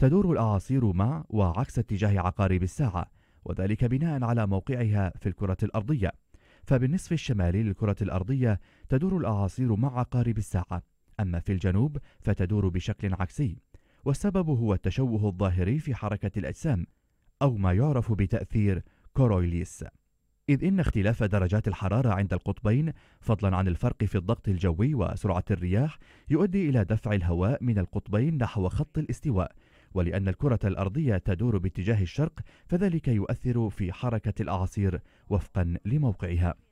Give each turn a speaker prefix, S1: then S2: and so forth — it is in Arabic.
S1: تدور الأعاصير مع وعكس اتجاه عقارب الساعة وذلك بناء على موقعها في الكرة الأرضية فبالنصف الشمالي للكرة الأرضية تدور الأعاصير مع عقارب الساعة أما في الجنوب فتدور بشكل عكسي والسبب هو التشوه الظاهري في حركة الأجسام أو ما يعرف بتأثير كورويليس إذ إن اختلاف درجات الحرارة عند القطبين فضلا عن الفرق في الضغط الجوي وسرعة الرياح يؤدي إلى دفع الهواء من القطبين نحو خط الاستواء ولأن الكرة الأرضية تدور باتجاه الشرق فذلك يؤثر في حركة الأعاصير وفقا لموقعها